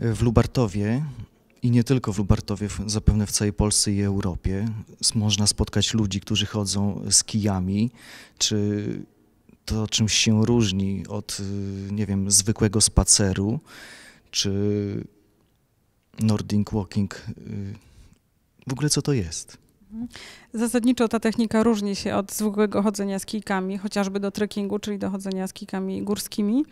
w Lubartowie i nie tylko w Lubartowie, zapewne w całej Polsce i Europie można spotkać ludzi, którzy chodzą z kijami, czy to czymś się różni od, y, nie wiem, zwykłego spaceru, czy Nordic Walking. Y, w ogóle co to jest? Mhm. Zasadniczo ta technika różni się od zwykłego chodzenia z kijkami, chociażby do trekkingu, czyli do chodzenia z kijkami górskimi.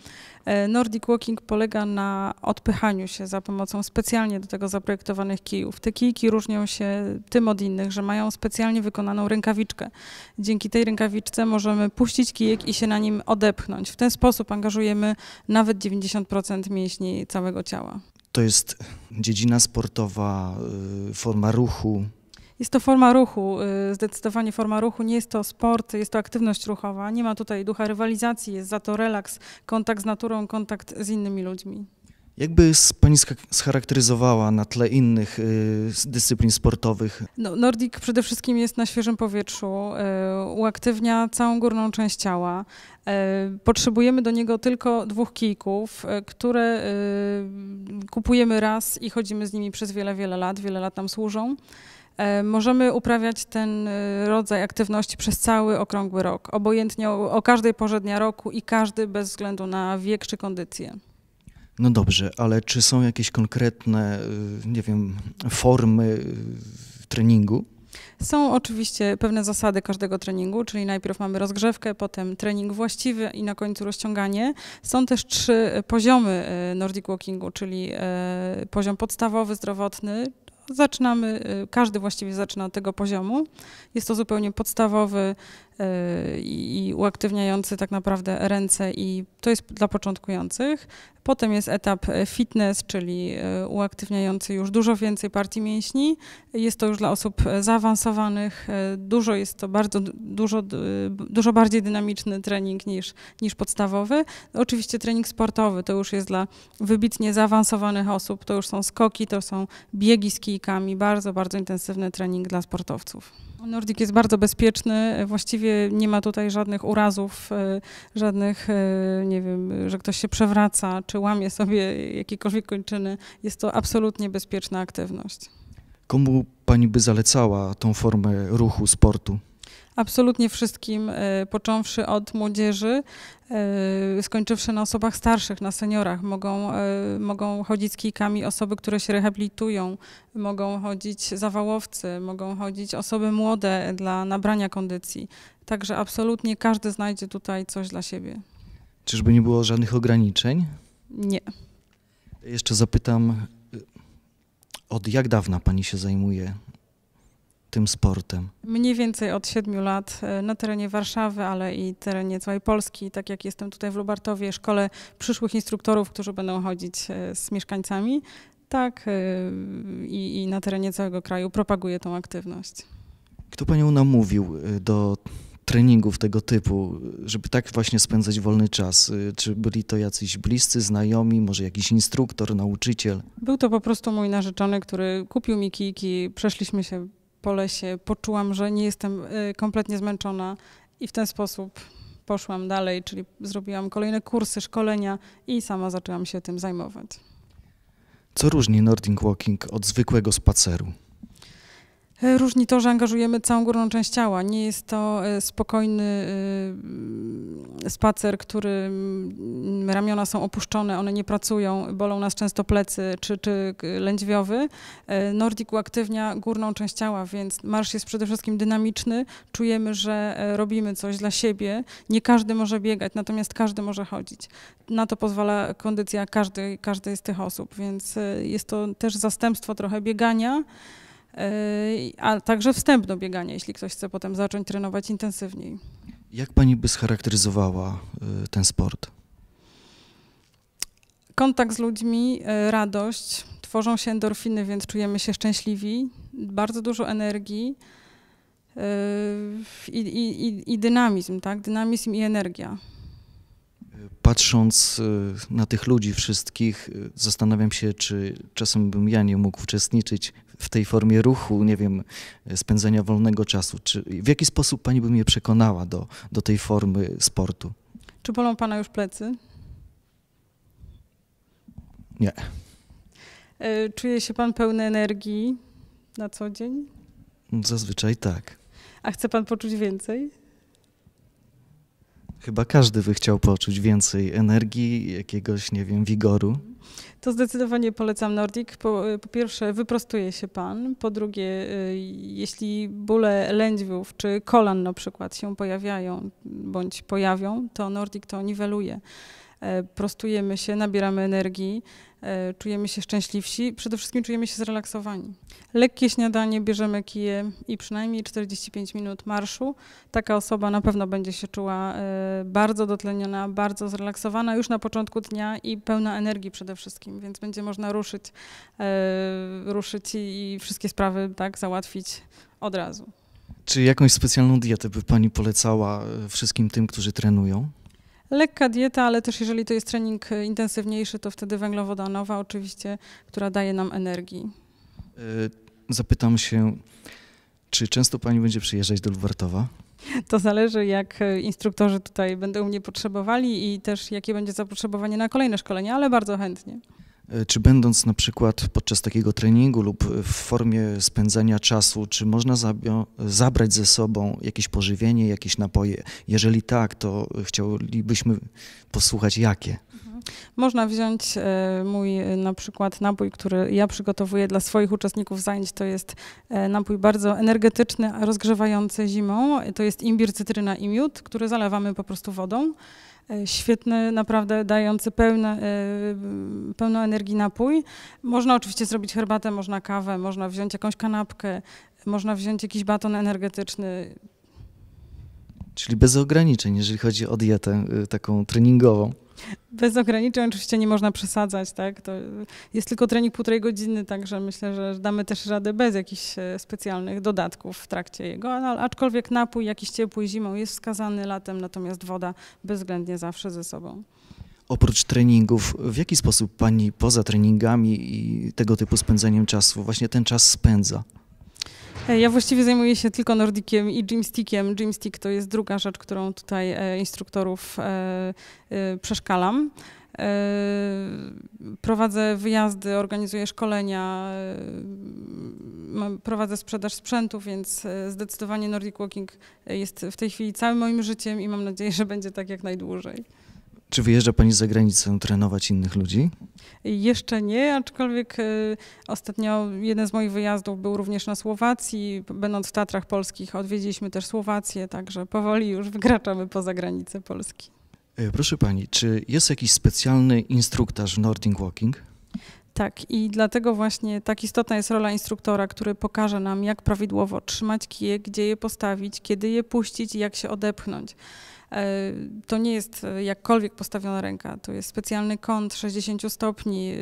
E, Nordic walking polega na odpychaniu się za pomocą specjalnie do tego zaprojektowanych kijów. Te kijki różnią się tym od innych, że mają specjalnie wykonaną rękawiczkę. Dzięki tej rękawiczce możemy puścić kijek i się na nim odepchnąć. W ten sposób angażujemy nawet 90% mięśni całego ciała. To jest dziedzina sportowa, y, forma ruchu, jest to forma ruchu, y, zdecydowanie forma ruchu, nie jest to sport, jest to aktywność ruchowa. Nie ma tutaj ducha rywalizacji, jest za to relaks, kontakt z naturą, kontakt z innymi ludźmi. Jakby Pani scharakteryzowała na tle innych y, dyscyplin sportowych? No, Nordic przede wszystkim jest na świeżym powietrzu, y, uaktywnia całą górną część ciała. Potrzebujemy do niego tylko dwóch kijków, które kupujemy raz i chodzimy z nimi przez wiele, wiele lat. Wiele lat nam służą. E, możemy uprawiać ten e, rodzaj aktywności przez cały okrągły rok, obojętnie o, o każdej porze dnia roku i każdy bez względu na wiek czy kondycję. No dobrze, ale czy są jakieś konkretne, e, nie wiem, formy treningu? Są oczywiście pewne zasady każdego treningu, czyli najpierw mamy rozgrzewkę, potem trening właściwy i na końcu rozciąganie. Są też trzy poziomy Nordic Walkingu, czyli poziom podstawowy, zdrowotny, Zaczynamy, y, każdy właściwie zaczyna od tego poziomu. Jest to zupełnie podstawowy y, i uaktywniający tak naprawdę ręce i to jest dla początkujących. Potem jest etap y, fitness, czyli uaktywniający już dużo więcej partii mięśni. Jest to już dla osób zaawansowanych. Dużo jest to bardzo dużo, dużo bardziej dynamiczny trening niż, niż podstawowy. Oczywiście trening sportowy to już jest dla wybitnie zaawansowanych osób. To już są skoki, to są biegi z kijkami bardzo, bardzo intensywny trening dla sportowców. Nordik jest bardzo bezpieczny, właściwie nie ma tutaj żadnych urazów, e, żadnych, e, nie wiem, że ktoś się przewraca czy łamie sobie jakiekolwiek kończyny. Jest to absolutnie bezpieczna aktywność. Komu pani by zalecała tą formę ruchu, sportu? Absolutnie wszystkim, e, począwszy od młodzieży, e, skończywszy na osobach starszych, na seniorach. Mogą, e, mogą chodzić z kijkami osoby, które się rehabilitują, mogą chodzić zawałowcy, mogą chodzić osoby młode dla nabrania kondycji. Także absolutnie każdy znajdzie tutaj coś dla siebie. Czyżby nie było żadnych ograniczeń? Nie. Jeszcze zapytam, y, od jak dawna pani się zajmuje tym sportem? Mniej więcej od siedmiu lat e, na terenie Warszawy, ale i terenie całej Polski, tak jak jestem tutaj w Lubartowie, szkole przyszłych instruktorów, którzy będą chodzić e, z mieszkańcami, tak e, i, i na terenie całego kraju propaguję tą aktywność. Kto panią namówił do treningów tego typu, żeby tak właśnie spędzać wolny czas? Czy byli to jacyś bliscy, znajomi, może jakiś instruktor, nauczyciel? Był to po prostu mój narzeczony, który kupił mi kijki, przeszliśmy się po lesie poczułam, że nie jestem y, kompletnie zmęczona i w ten sposób poszłam dalej, czyli zrobiłam kolejne kursy, szkolenia i sama zaczęłam się tym zajmować. Co różni Nordic Walking od zwykłego spaceru? E, różni to, że angażujemy całą górną część ciała. Nie jest to e, spokojny y, spacer, który ramiona są opuszczone, one nie pracują, bolą nas często plecy czy, czy lędźwiowy. E, Nordic uaktywnia górną część ciała, więc marsz jest przede wszystkim dynamiczny. Czujemy, że e, robimy coś dla siebie. Nie każdy może biegać, natomiast każdy może chodzić. Na to pozwala kondycja każdej, każdej z tych osób, więc e, jest to też zastępstwo trochę biegania a także wstęp do biegania, jeśli ktoś chce potem zacząć trenować intensywniej. Jak pani by scharakteryzowała y, ten sport? Kontakt z ludźmi, y, radość, tworzą się endorfiny, więc czujemy się szczęśliwi, bardzo dużo energii y, i, i, i, i dynamizm, tak? Dynamizm i energia patrząc y, na tych ludzi wszystkich, y, zastanawiam się, czy czasem bym ja nie mógł uczestniczyć w tej formie ruchu, nie wiem, y, spędzenia wolnego czasu. Czy, w jaki sposób pani by mnie przekonała do, do tej formy sportu? Czy bolą pana już plecy? Nie. Czuje się pan pełny energii na co dzień? Zazwyczaj tak. A chce pan poczuć więcej? Chyba każdy by chciał poczuć więcej energii, jakiegoś, nie wiem, wigoru. To zdecydowanie polecam Nordic. Po, po, pierwsze, wyprostuje się pan. Po drugie, y, jeśli bóle lędźwiów czy kolan na przykład się pojawiają bądź pojawią, to Nordic to niweluje. E, prostujemy się, nabieramy energii, e, czujemy się szczęśliwsi, przede wszystkim czujemy się zrelaksowani. Lekkie śniadanie, bierzemy kije i przynajmniej 45 minut marszu. Taka osoba na pewno będzie się czuła e, bardzo dotleniona, bardzo zrelaksowana już na początku dnia i pełna energii przede wszystkim, więc będzie można ruszyć, ruszyć i wszystkie sprawy tak załatwić od razu. Czy jakąś specjalną dietę by Pani polecała wszystkim tym, którzy trenują? lekka dieta, ale też jeżeli to jest trening y, intensywniejszy, to wtedy węglowodanowa oczywiście, która daje nam energii. Y, zapytam się, czy często pani będzie przyjeżdżać do Lubartowa? To zależy, jak y, instruktorzy tutaj będą mnie potrzebowali i też jakie będzie zapotrzebowanie na kolejne szkolenia, ale bardzo chętnie. E, czy będąc na przykład podczas takiego treningu lub w formie spędzania czasu, czy można zabrać ze sobą jakieś pożywienie, jakieś napoje? Jeżeli tak, to chcielibyśmy posłuchać jakie. Mhm. Można wziąć e, mój e, na przykład napój, który ja przygotowuję dla swoich uczestników zajęć. To jest e, napój bardzo energetyczny, rozgrzewający zimą. To jest imbir, cytryna i miód, który zalewamy po prostu wodą. Świetny, naprawdę dający pełne, pełną energii napój. Można oczywiście zrobić herbatę, można kawę, można wziąć jakąś kanapkę, można wziąć jakiś baton energetyczny. Czyli bez ograniczeń, jeżeli chodzi o dietę taką treningową. Bez ograniczeń oczywiście nie można przesadzać, tak? To jest tylko trening półtorej godziny, także myślę, że damy też radę bez jakichś e, specjalnych dodatków w trakcie jego, no, aczkolwiek napój jakiś ciepły zimą jest wskazany latem, natomiast woda bezwzględnie zawsze ze sobą. Oprócz treningów, w jaki sposób pani poza treningami i tego typu spędzeniem czasu właśnie ten czas spędza? Ja właściwie zajmuję się tylko Nordikiem i Gymstickiem. Gymstick to jest druga rzecz, którą tutaj e, instruktorów e, e, przeszkalam. Prowadzę wyjazdy, organizuję szkolenia, prowadzę sprzedaż sprzętu, więc zdecydowanie Nordic Walking jest w tej chwili całym moim życiem i mam nadzieję, że będzie tak jak najdłużej. Czy wyjeżdża Pani za granicę trenować innych ludzi? Jeszcze nie, aczkolwiek y, ostatnio jeden z moich wyjazdów był również na Słowacji. Będąc w Tatrach Polskich odwiedziliśmy też Słowację, także powoli już wykraczamy poza granicę Polski. E, proszę Pani, czy jest jakiś specjalny instruktaż w Nordic Walking? Tak, i dlatego właśnie tak istotna jest rola instruktora, który pokaże nam, jak prawidłowo trzymać kije, gdzie je postawić, kiedy je puścić i jak się odepchnąć. E, to nie jest e, jakkolwiek postawiona ręka, to jest specjalny kąt 60 stopni.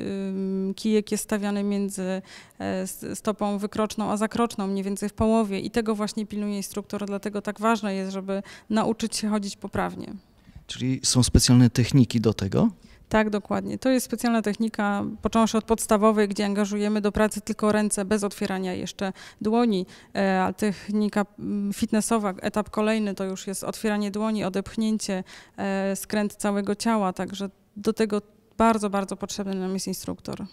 Kijek jest stawiany między e, stopą wykroczną a zakroczną, mniej więcej w połowie, i tego właśnie pilnuje instruktor, dlatego tak ważne jest, żeby nauczyć się chodzić poprawnie. Czyli są specjalne techniki do tego? Tak, dokładnie. To jest specjalna technika, począwszy od podstawowej, gdzie angażujemy do pracy tylko ręce, bez otwierania jeszcze dłoni. E, a technika mm, fitnessowa, etap kolejny to już jest otwieranie dłoni, odepchnięcie, e, skręt całego ciała, także do tego bardzo, bardzo potrzebny nam jest instruktor.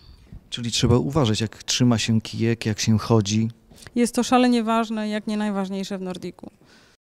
Czyli trzeba uważać, jak trzyma się kijek, jak się chodzi. Jest to szalenie ważne, jak nie najważniejsze w Nordiku.